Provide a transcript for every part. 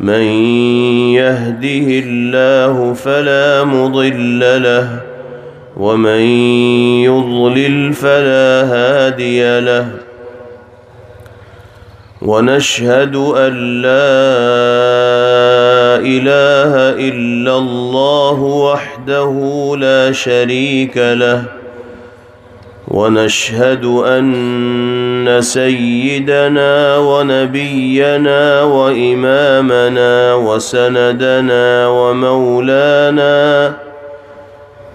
من يهده الله فلا مضل له ومن يضلل فلا هادي له ونشهد ان لا اله الا الله وحده لا شريك له ونشهد ان ان سيدنا ونبينا وامامنا وسندنا ومولانا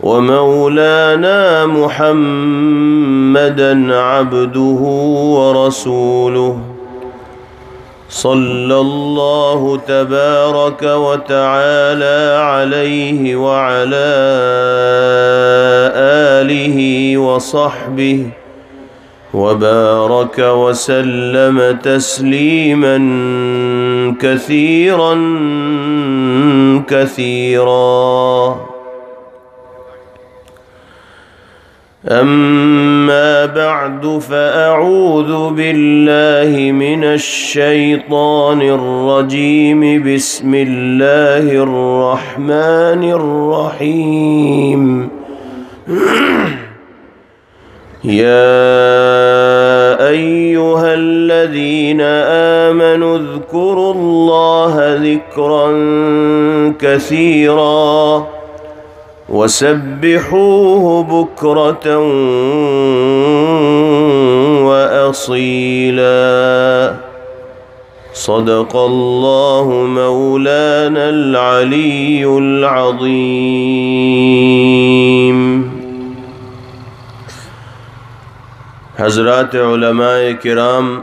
ومولانا محمدا عبده ورسوله صلى الله تبارك وتعالى عليه وعلى اله وصحبه وبارك وسلم تسليما كثيرا كثيرا اما بعد فاعوذ بالله من الشيطان الرجيم بسم الله الرحمن الرحيم يا الذين آمنوا اذكروا الله ذكرا كثيرا وسبحوه بكرة وأصيلا صدق الله مولانا العلي العظيم حضرات علماء کرام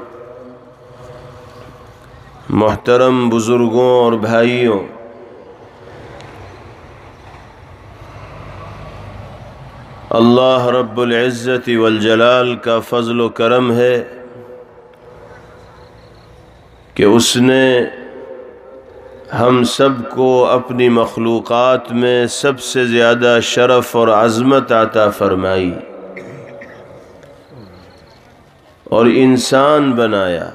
محترم بزرگوں اور بھائیوں اللہ رب العزت والجلال کا فضل و کرم ہے کہ اس نے ہم سب کو اپنی مخلوقات میں سب سے زیادہ شرف اور عظمت عطا فرمائی اور انسان بنایا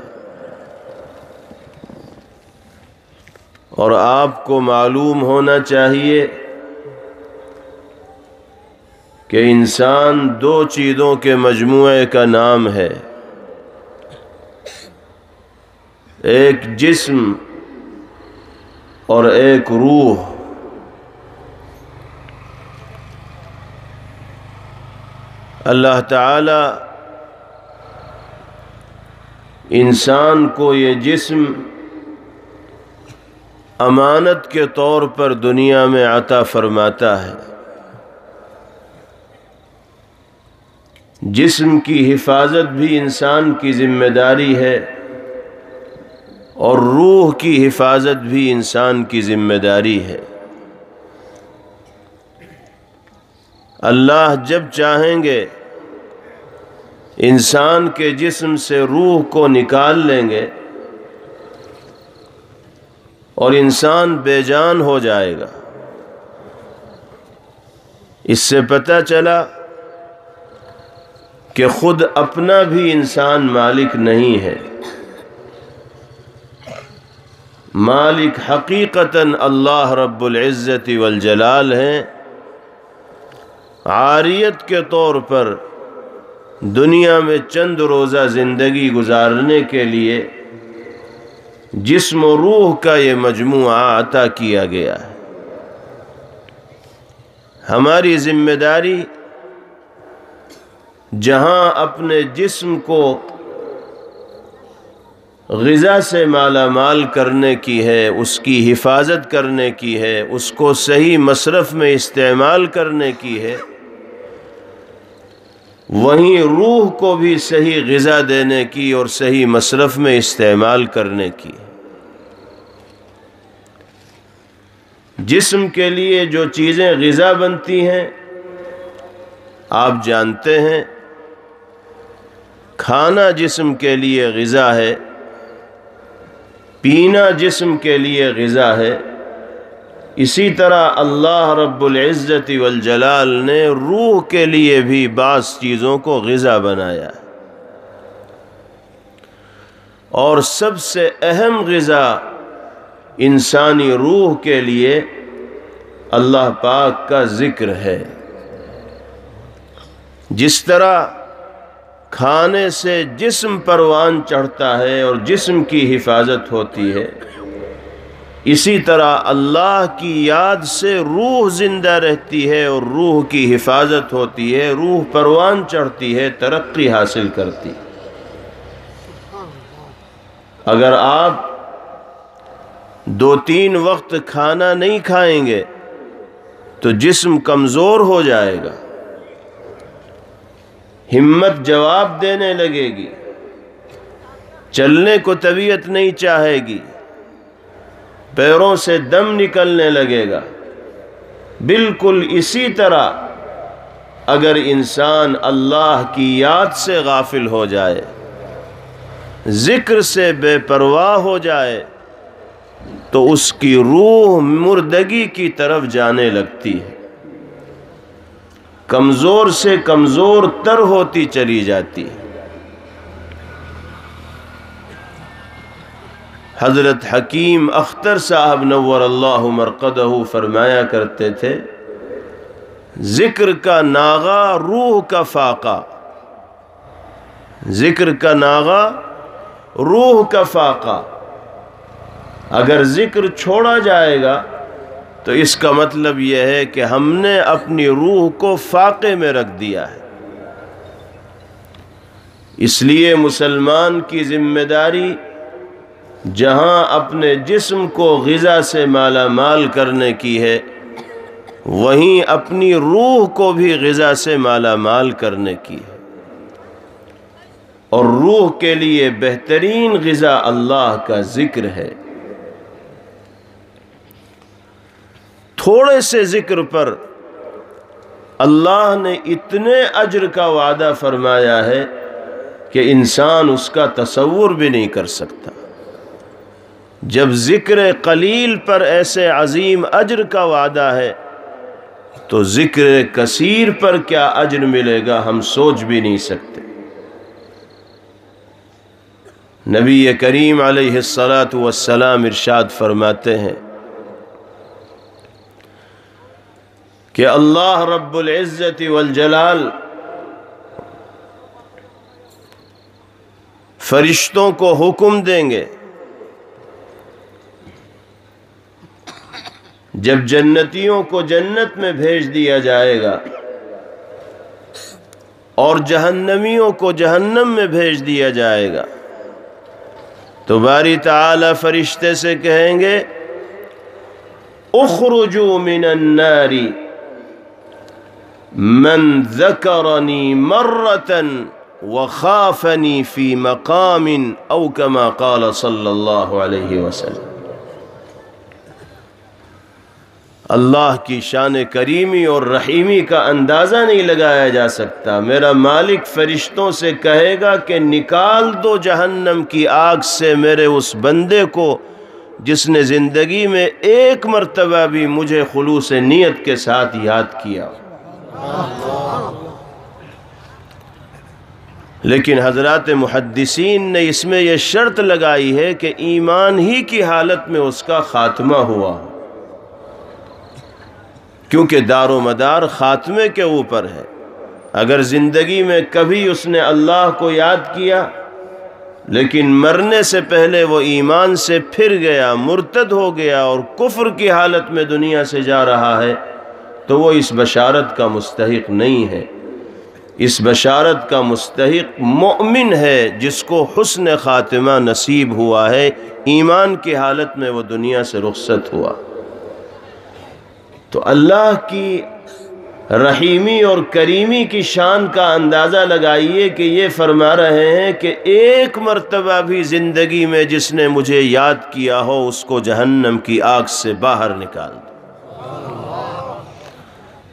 اور آپ کو معلوم ہونا چاہیے کہ انسان دو چیزوں کے مجموعے کا نام ہے ایک جسم اور ایک روح اللہ تعالی انسان کو یہ جسم امانت کے طور پر دنیا میں عطا فرماتا ہے جسم کی حفاظت بھی انسان کی ذمہ داری ہے اور روح کی حفاظت بھی انسان کی ذمہ داری ہے اللہ جب چاہیں گے انسان کے جسم سے روح کو نکال لیں گے اور انسان بے جان ہو جائے گا اس سے پتہ چلا کہ خود اپنا بھی انسان مالک نہیں ہے مالک حقیقتاً اللہ رب العزت والجلال ہیں عاریت کے طور پر دنیا میں چند روزہ زندگی گزارنے کے لیے جسم و روح کا یہ مجموعہ عطا کیا گیا ہے ہماری ذمہ داری جہاں اپنے جسم کو غذا سے مالا مال کرنے کی ہے اس کی حفاظت کرنے کی ہے اس کو صحیح مصرف میں استعمال کرنے کی ہے وہیں روح کو بھی صحیح غذا دینے کی اور صحیح مصرف میں استعمال کرنے کی جسم کے لیے جو چیزیں غذا بنتی ہیں آپ جانتے ہیں کھانا جسم کے لیے غذا ہے پینا جسم کے لیے غذا ہے اسی طرح اللہ رب العزت والجلال نے روح کے لیے بھی بعض چیزوں کو غذا بنایا اور سب سے اہم غذا انسانی روح کے لیے اللہ پاک کا ذکر ہے جس طرح کھانے سے جسم پروان چڑھتا ہے اور جسم کی حفاظت ہوتی ہے اسی طرح اللہ کی یاد سے روح زندہ رہتی ہے اور روح کی حفاظت ہوتی ہے روح پروان چڑھتی ہے ترقی حاصل کرتی اگر آپ دو تین وقت کھانا نہیں کھائیں گے تو جسم کمزور ہو جائے گا ہمت جواب دینے لگے گی چلنے کو طبیعت نہیں چاہے گی پیروں سے دم نکلنے لگے گا بالکل اسی طرح اگر انسان اللہ کی یاد سے غافل ہو جائے ذکر سے بے پرواہ ہو جائے تو اس کی روح مردگی کی طرف جانے لگتی ہے کمزور سے کمزور تر ہوتی چلی جاتی ہے حضرت حکیم اختر صاحب نور اللہ مرقدہ فرمایا کرتے تھے ذکر کا ناغا روح کا فاقہ ذکر کا ناغا روح کا فاقہ اگر ذکر چھوڑا جائے گا تو اس کا مطلب یہ ہے کہ ہم نے اپنی روح کو فاقے میں رکھ دیا ہے اس لیے مسلمان کی ذمہ داری جہاں اپنے جسم کو غذا سے مالا مال کرنے کی ہے وہیں اپنی روح کو بھی غذا سے مالا مال کرنے کی ہے اور روح کے لیے بہترین غذا اللہ کا ذکر ہے تھوڑے سے ذکر پر اللہ نے اتنے اجر کا وعدہ فرمایا ہے کہ انسان اس کا تصور بھی نہیں کر سکتا جب ذکر قلیل پر ایسے عظیم اجر کا وعدہ ہے تو ذکر کثیر پر کیا اجر ملے گا ہم سوچ بھی نہیں سکتے نبی کریم علیہ السلاۃ والسلام ارشاد فرماتے ہیں کہ اللہ رب العزت والجلال فرشتوں کو حکم دیں گے جب جنتیوں کو جنت میں بھیج دیا جائے گا اور جہنمیوں کو جہنم میں بھیج دیا جائے گا تو باری تعالی فرشتے سے کہیں گے اخرجو ذکرنی مرتن وخافنی فی فی او کما قال صلی اللہ علیہ وسلم اللہ کی شان کریمی اور رحیمی کا اندازہ نہیں لگایا جا سکتا میرا مالک فرشتوں سے کہے گا کہ نکال دو جہنم کی آگ سے میرے اس بندے کو جس نے زندگی میں ایک مرتبہ بھی مجھے خلوص نیت کے ساتھ یاد کیا لیکن حضرات محدثین نے اس میں یہ شرط لگائی ہے کہ ایمان ہی کی حالت میں اس کا خاتمہ ہوا ہو کیونکہ دار و مدار خاتمے کے اوپر ہے اگر زندگی میں کبھی اس نے اللہ کو یاد کیا لیکن مرنے سے پہلے وہ ایمان سے پھر گیا مرتد ہو گیا اور کفر کی حالت میں دنیا سے جا رہا ہے تو وہ اس بشارت کا مستحق نہیں ہے اس بشارت کا مستحق مؤمن ہے جس کو حسن خاتمہ نصیب ہوا ہے ایمان کی حالت میں وہ دنیا سے رخصت ہوا تو اللہ کی رحیمی اور کریمی کی شان کا اندازہ لگائیے کہ یہ فرما رہے ہیں کہ ایک مرتبہ بھی زندگی میں جس نے مجھے یاد کیا ہو اس کو جہنم کی آگ سے باہر نکال دو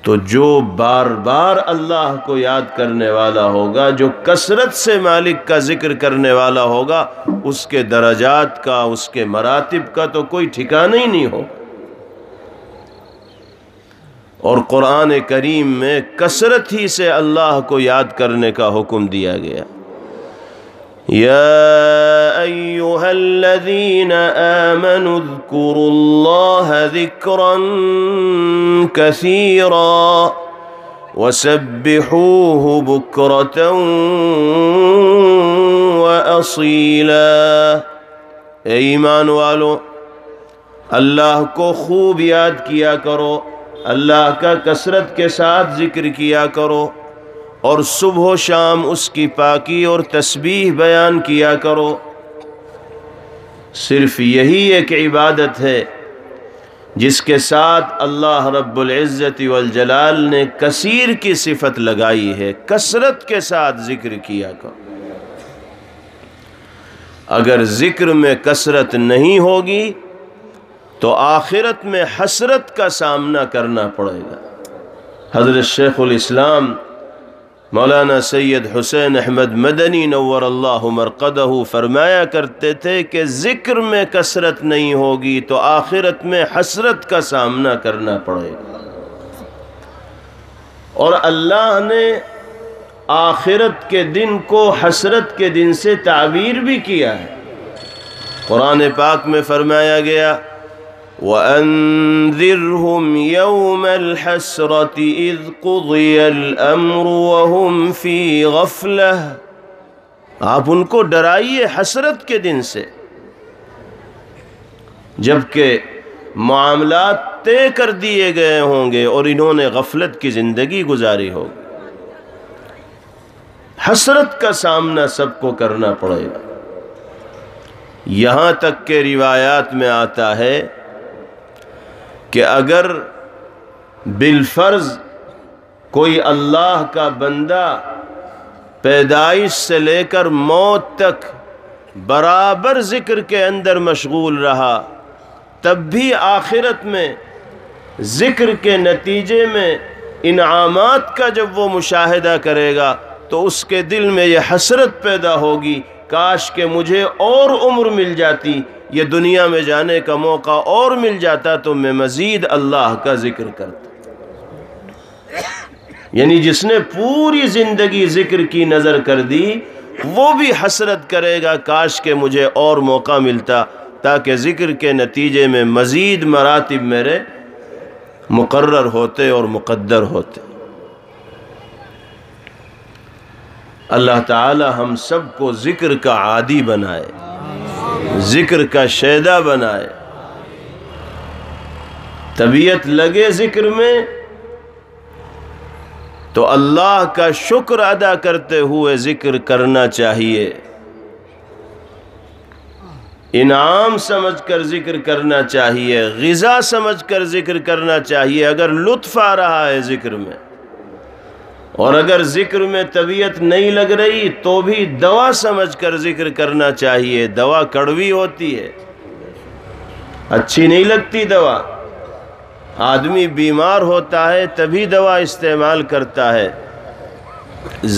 تو جو بار بار اللہ کو یاد کرنے والا ہوگا جو کثرت سے مالک کا ذکر کرنے والا ہوگا اس کے درجات کا اس کے مراتب کا تو کوئی ٹھکانہ ہی نہیں ہوگا اور قرآن کریم میں کسرت ہی سے اللہ کو یاد کرنے کا حکم دیا گیا یا دین آمنوا الکرہ دیکر کثیر و سب بکرتوں اصیل اے ایمان والو اللہ کو خوب یاد کیا کرو اللہ کا کثرت کے ساتھ ذکر کیا کرو اور صبح و شام اس کی پاکی اور تسبیح بیان کیا کرو صرف یہی ایک عبادت ہے جس کے ساتھ اللہ رب العزت والجلال نے کثیر کی صفت لگائی ہے کثرت کے ساتھ ذکر کیا کرو اگر ذکر میں کثرت نہیں ہوگی تو آخرت میں حسرت کا سامنا کرنا پڑے گا حضرت شیخ الاسلام مولانا سید حسین احمد مدنی نور اللہ مرقدہ فرمایا کرتے تھے کہ ذکر میں کسرت نہیں ہوگی تو آخرت میں حسرت کا سامنا کرنا پڑے گا اور اللہ نے آخرت کے دن کو حسرت کے دن سے تعبیر بھی کیا ہے قرآن پاک میں فرمایا گیا غَفْلَةِ آپ ان کو ڈرائیے حسرت کے دن سے جبکہ معاملات طے کر دیے گئے ہوں گے اور انہوں نے غفلت کی زندگی گزاری ہوگی حسرت کا سامنا سب کو کرنا پڑے گا یہاں تک کہ روایات میں آتا ہے کہ اگر بالفرض کوئی اللہ کا بندہ پیدائش سے لے کر موت تک برابر ذکر کے اندر مشغول رہا تب بھی آخرت میں ذکر کے نتیجے میں انعامات کا جب وہ مشاہدہ کرے گا تو اس کے دل میں یہ حسرت پیدا ہوگی کاش کہ مجھے اور عمر مل جاتی یہ دنیا میں جانے کا موقع اور مل جاتا تو میں مزید اللہ کا ذکر کرتا یعنی جس نے پوری زندگی ذکر کی نظر کر دی وہ بھی حسرت کرے گا کاش کے مجھے اور موقع ملتا تاکہ ذکر کے نتیجے میں مزید مراتب میرے مقرر ہوتے اور مقدر ہوتے اللہ تعالی ہم سب کو ذکر کا عادی بنائے ذکر کا شہدہ بنائے طبیعت لگے ذکر میں تو اللہ کا شکر ادا کرتے ہوئے ذکر کرنا چاہیے انعام سمجھ کر ذکر کرنا چاہیے غذا سمجھ کر ذکر کرنا چاہیے اگر لطف آ رہا ہے ذکر میں اور اگر ذکر میں طبیعت نہیں لگ رہی تو بھی دوا سمجھ کر ذکر کرنا چاہیے دوا کڑوی ہوتی ہے اچھی نہیں لگتی دوا آدمی بیمار ہوتا ہے تبھی دوا استعمال کرتا ہے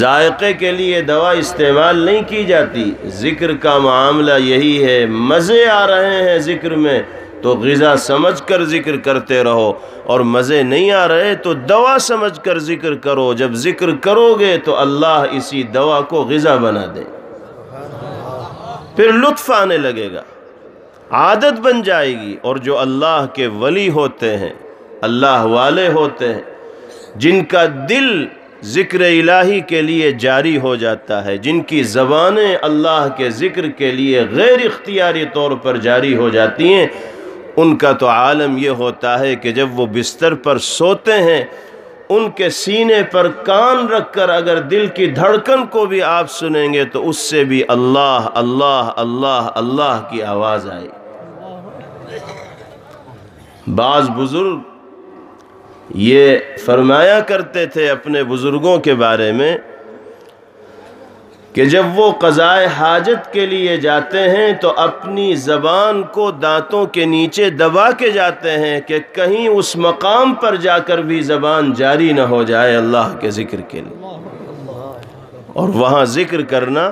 ذائقے کے لیے دوا استعمال نہیں کی جاتی ذکر کا معاملہ یہی ہے مزے آ رہے ہیں ذکر میں تو غذا سمجھ کر ذکر کرتے رہو اور مزے نہیں آ رہے تو دوا سمجھ کر ذکر کرو جب ذکر کرو گے تو اللہ اسی دوا کو غذا بنا دے پھر لطف آنے لگے گا عادت بن جائے گی اور جو اللہ کے ولی ہوتے ہیں اللہ والے ہوتے ہیں جن کا دل ذکر الہی کے لیے جاری ہو جاتا ہے جن کی زبانیں اللہ کے ذکر کے لیے غیر اختیاری طور پر جاری ہو جاتی ہیں ان کا تو عالم یہ ہوتا ہے کہ جب وہ بستر پر سوتے ہیں ان کے سینے پر کان رکھ کر اگر دل کی دھڑکن کو بھی آپ سنیں گے تو اس سے بھی اللہ اللہ اللہ اللہ کی آواز آئی بعض بزرگ یہ فرمایا کرتے تھے اپنے بزرگوں کے بارے میں کہ جب وہ قضائے حاجت کے لیے جاتے ہیں تو اپنی زبان کو دانتوں کے نیچے دبا کے جاتے ہیں کہ کہیں اس مقام پر جا کر بھی زبان جاری نہ ہو جائے اللہ کے ذکر کے لیے اور وہاں ذکر کرنا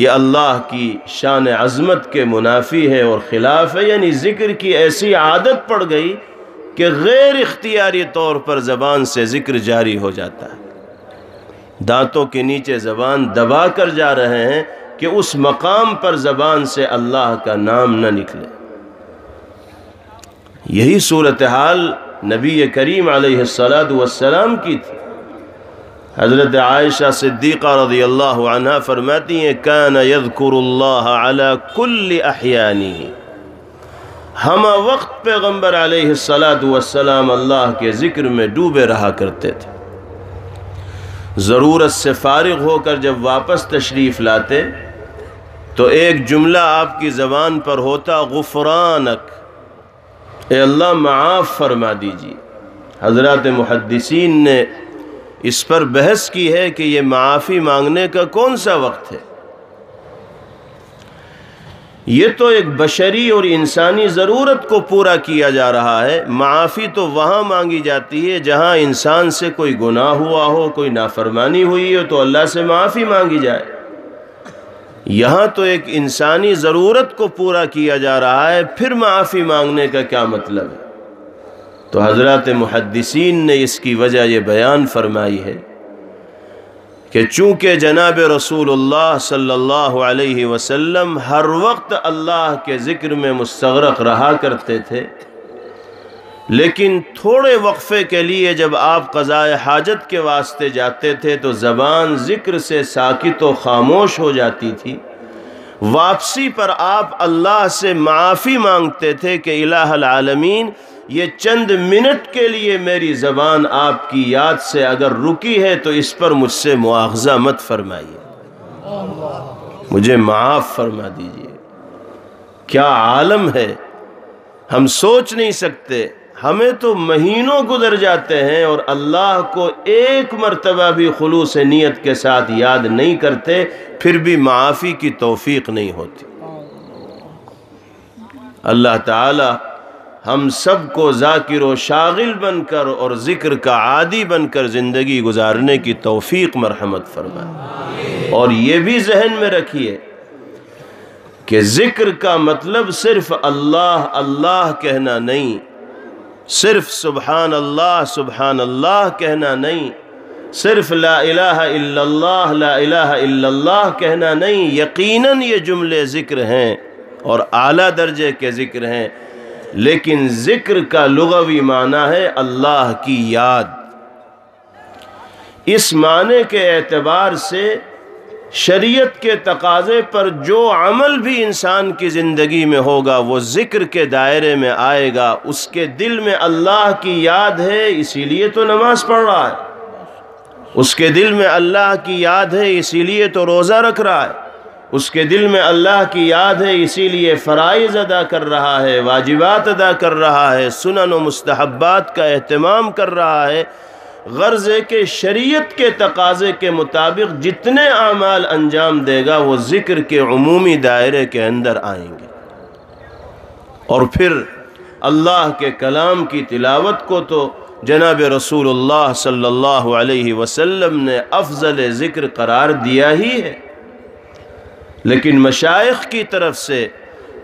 یہ اللہ کی شان عظمت کے منافی ہے اور خلاف ہے یعنی ذکر کی ایسی عادت پڑ گئی کہ غیر اختیاری طور پر زبان سے ذکر جاری ہو جاتا ہے دانتوں کے نیچے زبان دبا کر جا رہے ہیں کہ اس مقام پر زبان سے اللہ کا نام نہ نکلے یہی صورتحال نبی کریم علیہ السلام والسلام کی تھی حضرت عائشہ صدیقہ رضی اللہ عنہ فرماتی ہیں علی کل احیانی ہما وقت پیغمبر علیہ السلام اللہ کے ذکر میں ڈوبے رہا کرتے تھے ضرورت سے فارغ ہو کر جب واپس تشریف لاتے تو ایک جملہ آپ کی زبان پر ہوتا غفرانک اے اللہ معاف فرما دیجیے حضرات محدثین نے اس پر بحث کی ہے کہ یہ معافی مانگنے کا کون سا وقت ہے یہ تو ایک بشری اور انسانی ضرورت کو پورا کیا جا رہا ہے معافی تو وہاں مانگی جاتی ہے جہاں انسان سے کوئی گناہ ہوا ہو کوئی نافرمانی ہوئی ہو تو اللہ سے معافی مانگی جائے یہاں تو ایک انسانی ضرورت کو پورا کیا جا رہا ہے پھر معافی مانگنے کا کیا مطلب ہے تو حضرات محدثین نے اس کی وجہ یہ بیان فرمائی ہے کہ چونکہ جناب رسول اللہ صلی اللہ علیہ وسلم ہر وقت اللہ کے ذکر میں مستغرق رہا کرتے تھے لیکن تھوڑے وقفے کے لیے جب آپ قضاء حاجت کے واسطے جاتے تھے تو زبان ذکر سے ساکت و خاموش ہو جاتی تھی واپسی پر آپ اللہ سے معافی مانگتے تھے کہ الہ العالمین یہ چند منٹ کے لیے میری زبان آپ کی یاد سے اگر رکی ہے تو اس پر مجھ سے معاخضہ مت فرمائیے مجھے معاف فرما دیجئے کیا عالم ہے ہم سوچ نہیں سکتے ہمیں تو مہینوں گزر جاتے ہیں اور اللہ کو ایک مرتبہ بھی خلوص نیت کے ساتھ یاد نہیں کرتے پھر بھی معافی کی توفیق نہیں ہوتی اللہ تعالیٰ ہم سب کو ذاکر و شاغل بن کر اور ذکر کا عادی بن کر زندگی گزارنے کی توفیق مرحمت فرمائے اور یہ بھی ذہن میں رکھیے کہ ذکر کا مطلب صرف اللہ اللہ کہنا نہیں صرف سبحان اللہ سبحان اللہ کہنا نہیں صرف لا الہ الا اللہ لا الہ الا اللہ کہنا نہیں یقیناً یہ جملے ذکر ہیں اور اعلیٰ درجے کے ذکر ہیں لیکن ذکر کا لغوی معنی ہے اللہ کی یاد اس معنی کے اعتبار سے شریعت کے تقاضے پر جو عمل بھی انسان کی زندگی میں ہوگا وہ ذکر کے دائرے میں آئے گا اس کے دل میں اللہ کی یاد ہے اسی لیے تو نماز پڑھ رہا ہے اس کے دل میں اللہ کی یاد ہے اسی لیے تو روزہ رکھ رہا ہے اس کے دل میں اللہ کی یاد ہے اسی لیے فرائض ادا کر رہا ہے واجبات ادا کر رہا ہے سنن و مستحبات کا اہتمام کر رہا ہے غرض کہ شریعت کے تقاضے کے مطابق جتنے اعمال انجام دے گا وہ ذکر کے عمومی دائرے کے اندر آئیں گے اور پھر اللہ کے کلام کی تلاوت کو تو جناب رسول اللہ صلی اللہ علیہ وسلم نے افضل ذکر قرار دیا ہی ہے لیکن مشائق کی طرف سے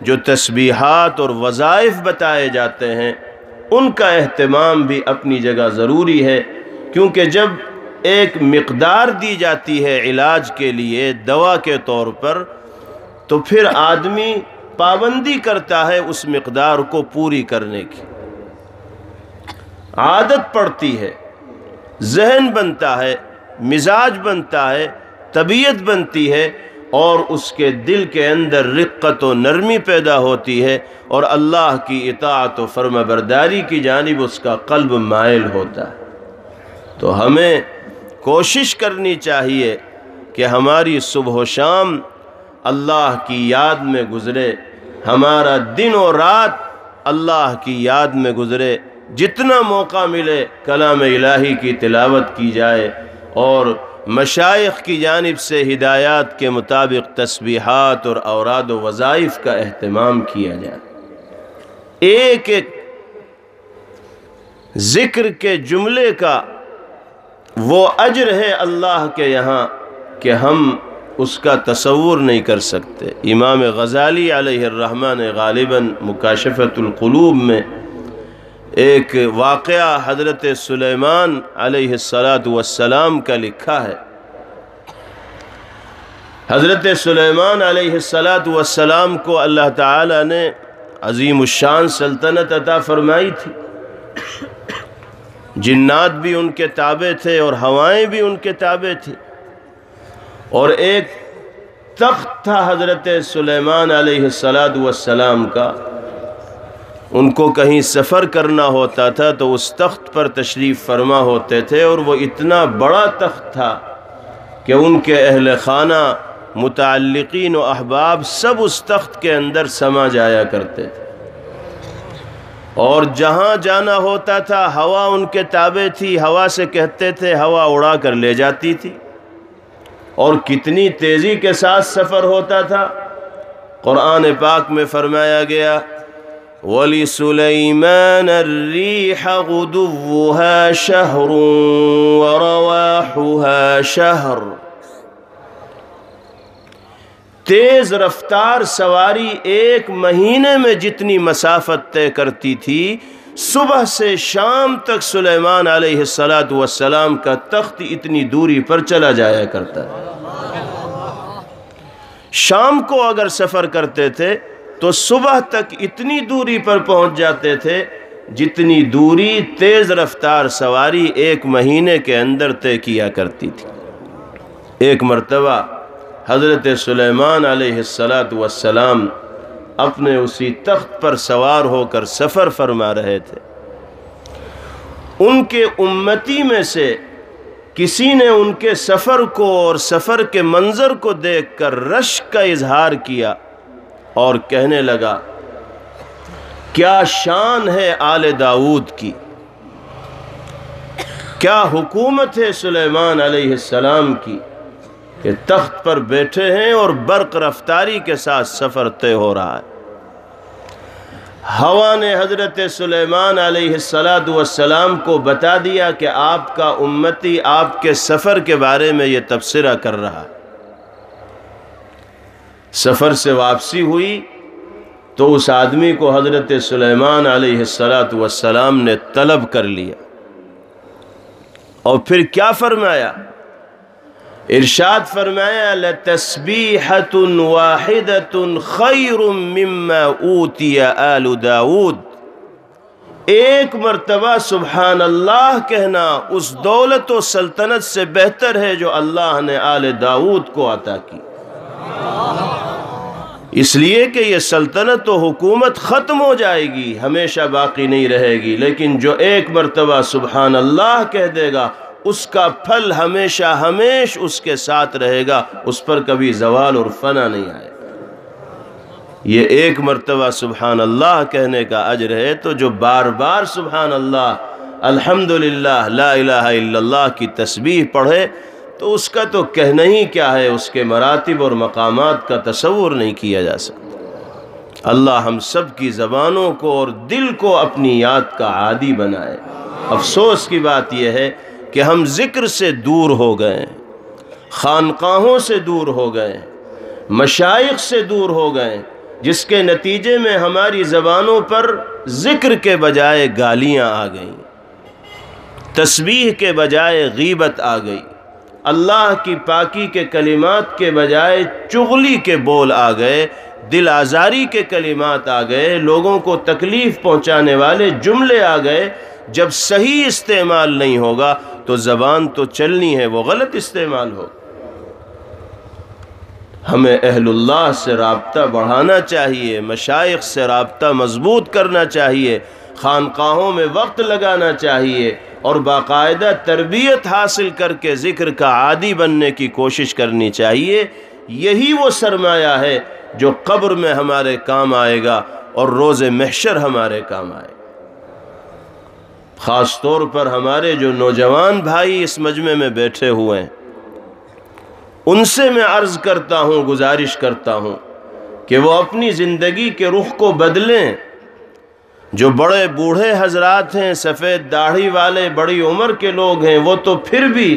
جو تسبیحات اور وظائف بتائے جاتے ہیں ان کا اہتمام بھی اپنی جگہ ضروری ہے کیونکہ جب ایک مقدار دی جاتی ہے علاج کے لیے دوا کے طور پر تو پھر آدمی پابندی کرتا ہے اس مقدار کو پوری کرنے کی عادت پڑتی ہے ذہن بنتا ہے مزاج بنتا ہے طبیعت بنتی ہے اور اس کے دل کے اندر رقت و نرمی پیدا ہوتی ہے اور اللہ کی اطاعت و فرم برداری کی جانب اس کا قلب مائل ہوتا ہے تو ہمیں کوشش کرنی چاہیے کہ ہماری صبح و شام اللہ کی یاد میں گزرے ہمارا دن و رات اللہ کی یاد میں گزرے جتنا موقع ملے کلام الہی کی تلاوت کی جائے اور مشائق کی جانب سے ہدایات کے مطابق تسبیحات اور اوراد و وظائف کا اہتمام کیا جائے ایک ایک ذکر کے جملے کا وہ اجر ہے اللہ کے یہاں کہ ہم اس کا تصور نہیں کر سکتے امام غزالی علیہ الرحمن غالباً مکاشفت القلوب میں ایک واقعہ حضرت سلیمان علیہ السلام کا لکھا ہے حضرت سلیمان علیہ السلام کو اللہ تعالی نے عظیم الشان سلطنت عطا فرمائی تھی جنات بھی ان کے تابع تھے اور ہوائیں بھی ان کے تابع تھے اور ایک تخت تھا حضرت سلیمان علیہ السلام کا ان کو کہیں سفر کرنا ہوتا تھا تو اس تخت پر تشریف فرما ہوتے تھے اور وہ اتنا بڑا تخت تھا کہ ان کے اہل خانہ متعلقین و احباب سب اس تخت کے اندر سما جایا کرتے تھے اور جہاں جانا ہوتا تھا ہوا ان کے تابع تھی ہوا سے کہتے تھے ہوا اڑا کر لے جاتی تھی اور کتنی تیزی کے ساتھ سفر ہوتا تھا قرآن پاک میں فرمایا گیا الرِّيحَ غُدُوُّهَا شَهْرٌ وَرَوَاحُهَا شَهْرٌ تیز رفتار سواری ایک مہینے میں جتنی مسافت طے کرتی تھی صبح سے شام تک سلیمان علیہ السلام کا تخت اتنی دوری پر چلا جایا کرتا ہے شام کو اگر سفر کرتے تھے تو صبح تک اتنی دوری پر پہنچ جاتے تھے جتنی دوری تیز رفتار سواری ایک مہینے کے اندر طے کیا کرتی تھی ایک مرتبہ حضرت سلیمان علیہ السلام اپنے اسی تخت پر سوار ہو کر سفر فرما رہے تھے ان کے امتی میں سے کسی نے ان کے سفر کو اور سفر کے منظر کو دیکھ کر رشک کا اظہار کیا اور کہنے لگا کیا شان ہے آل داود کی کیا حکومت ہے سلیمان علیہ السلام کی کہ تخت پر بیٹھے ہیں اور برق رفتاری کے ساتھ سفر طے ہو رہا ہے ہوا نے حضرت سلیمان علیہ السلاد کو بتا دیا کہ آپ کا امتی آپ کے سفر کے بارے میں یہ تبصرہ کر رہا ہے سفر سے واپسی ہوئی تو اس آدمی کو حضرت سلیمان علیہ السلام نے طلب کر لیا اور پھر کیا فرمایا ارشاد فرمایا خیر داود ایک مرتبہ سبحان اللہ کہنا اس دولت و سلطنت سے بہتر ہے جو اللہ نے آل داود کو عطا کی اس لیے کہ یہ سلطنت و حکومت ختم ہو جائے گی ہمیشہ باقی نہیں رہے گی لیکن جو ایک مرتبہ سبحان اللہ کہہ دے گا اس کا پھل ہمیشہ ہمیش اس کے ساتھ رہے گا اس پر کبھی زوال اور فنا نہیں آئے یہ ایک مرتبہ سبحان اللہ کہنے کا عجر ہے تو جو بار بار سبحان اللہ الحمدللہ لا الہ الا اللہ کی تسبیح پڑھے تو اس کا تو کہنا ہی کیا ہے اس کے مراتب اور مقامات کا تصور نہیں کیا جا سکتا اللہ ہم سب کی زبانوں کو اور دل کو اپنی یاد کا عادی بنائے افسوس کی بات یہ ہے کہ ہم ذکر سے دور ہو گئے خانقاہوں سے دور ہو گئے مشائق سے دور ہو گئے جس کے نتیجے میں ہماری زبانوں پر ذکر کے بجائے گالیاں آ گئیں تسبیح کے بجائے غیبت آ گئی اللہ کی پاکی کے کلمات کے بجائے چغلی کے بول آ گئے دل آزاری کے کلمات آ گئے لوگوں کو تکلیف پہنچانے والے جملے آ گئے جب صحیح استعمال نہیں ہوگا تو زبان تو چلنی ہے وہ غلط استعمال ہو ہمیں اہل اللہ سے رابطہ بڑھانا چاہیے مشائق سے رابطہ مضبوط کرنا چاہیے خانقاہوں میں وقت لگانا چاہیے اور باقاعدہ تربیت حاصل کر کے ذکر کا عادی بننے کی کوشش کرنی چاہیے یہی وہ سرمایہ ہے جو قبر میں ہمارے کام آئے گا اور روز محشر ہمارے کام آئے گا خاص طور پر ہمارے جو نوجوان بھائی اس مجمع میں بیٹھے ہوئے ہیں ان سے میں عرض کرتا ہوں گزارش کرتا ہوں کہ وہ اپنی زندگی کے رخ کو بدلیں جو بڑے بوڑھے حضرات ہیں سفید داڑھی والے بڑی عمر کے لوگ ہیں وہ تو پھر بھی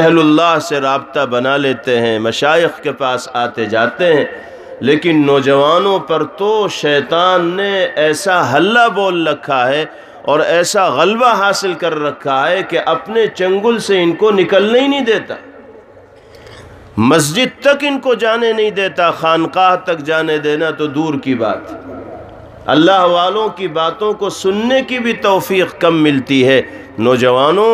اہل اللہ سے رابطہ بنا لیتے ہیں مشائق کے پاس آتے جاتے ہیں لیکن نوجوانوں پر تو شیطان نے ایسا حلہ بول رکھا ہے اور ایسا غلبہ حاصل کر رکھا ہے کہ اپنے چنگل سے ان کو نکلنے ہی نہیں دیتا مسجد تک ان کو جانے نہیں دیتا خانقاہ تک جانے دینا تو دور کی بات اللہ والوں کی باتوں کو سننے کی بھی توفیق کم ملتی ہے نوجوانوں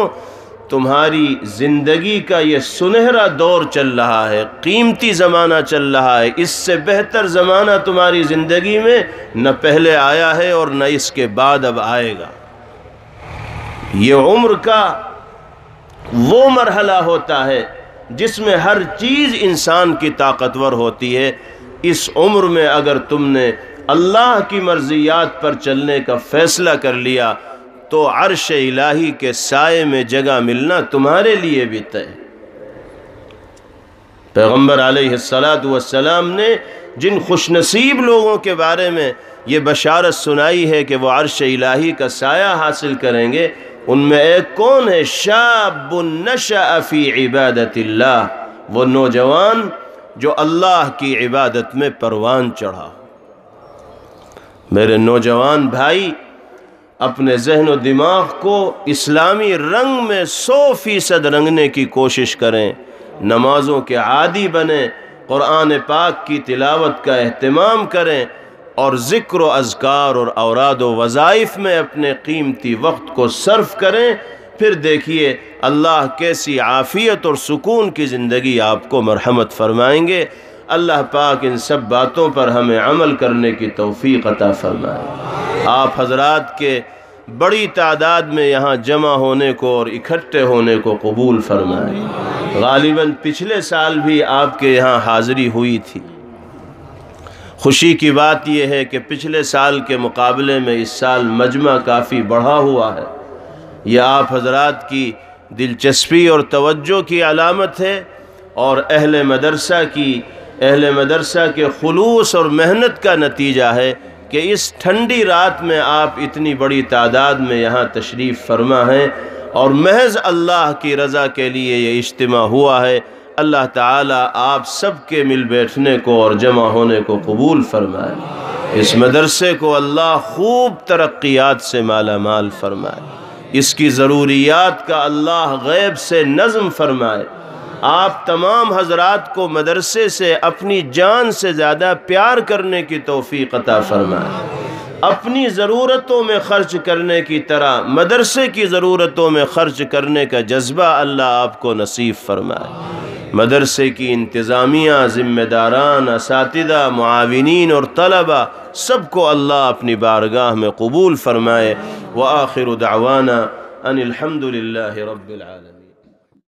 تمہاری زندگی کا یہ سنہرا دور چل رہا ہے قیمتی زمانہ چل رہا ہے اس سے بہتر زمانہ تمہاری زندگی میں نہ پہلے آیا ہے اور نہ اس کے بعد اب آئے گا یہ عمر کا وہ مرحلہ ہوتا ہے جس میں ہر چیز انسان کی طاقتور ہوتی ہے اس عمر میں اگر تم نے اللہ کی مرضیات پر چلنے کا فیصلہ کر لیا تو عرش الہی کے سائے میں جگہ ملنا تمہارے لیے بھی طے پیغمبر علیہ السلاۃ والسلام نے جن خوش نصیب لوگوں کے بارے میں یہ بشارت سنائی ہے کہ وہ عرش الہی کا سایہ حاصل کریں گے ان میں ایک کون ہے شاب فی عبادت اللہ وہ نوجوان جو اللہ کی عبادت میں پروان چڑھا میرے نوجوان بھائی اپنے ذہن و دماغ کو اسلامی رنگ میں سو فیصد رنگنے کی کوشش کریں نمازوں کے عادی بنیں قرآن پاک کی تلاوت کا اہتمام کریں اور ذکر و اذکار اور اوراد و وظائف میں اپنے قیمتی وقت کو صرف کریں پھر دیکھیے اللہ کیسی عافیت اور سکون کی زندگی آپ کو مرحمت فرمائیں گے اللہ پاک ان سب باتوں پر ہمیں عمل کرنے کی توفیق عطا فرمائے آپ حضرات کے بڑی تعداد میں یہاں جمع ہونے کو اور اکٹھے ہونے کو قبول فرمائے غالباً پچھلے سال بھی آپ کے یہاں حاضری ہوئی تھی خوشی کی بات یہ ہے کہ پچھلے سال کے مقابلے میں اس سال مجمع کافی بڑھا ہوا ہے یہ آپ حضرات کی دلچسپی اور توجہ کی علامت ہے اور اہل مدرسہ کی اہل مدرسہ کے خلوص اور محنت کا نتیجہ ہے کہ اس ٹھنڈی رات میں آپ اتنی بڑی تعداد میں یہاں تشریف فرما ہیں اور محض اللہ کی رضا کے لیے یہ اجتماع ہوا ہے اللہ تعالیٰ آپ سب کے مل بیٹھنے کو اور جمع ہونے کو قبول فرمائے اس مدرسے کو اللہ خوب ترقیات سے مالا مال فرمائے اس کی ضروریات کا اللہ غیب سے نظم فرمائے آپ تمام حضرات کو مدرسے سے اپنی جان سے زیادہ پیار کرنے کی توفیق عطا فرمائے اپنی ضرورتوں میں خرچ کرنے کی طرح مدرسے کی ضرورتوں میں خرچ کرنے کا جذبہ اللہ آپ کو نصیب فرمائے مدرسے کی انتظامیہ ذمہ داران اساتذہ معاونین اور طلبہ سب کو اللہ اپنی بارگاہ میں قبول فرمائے وآخر دعوانا ان الحمد للہ رب العالم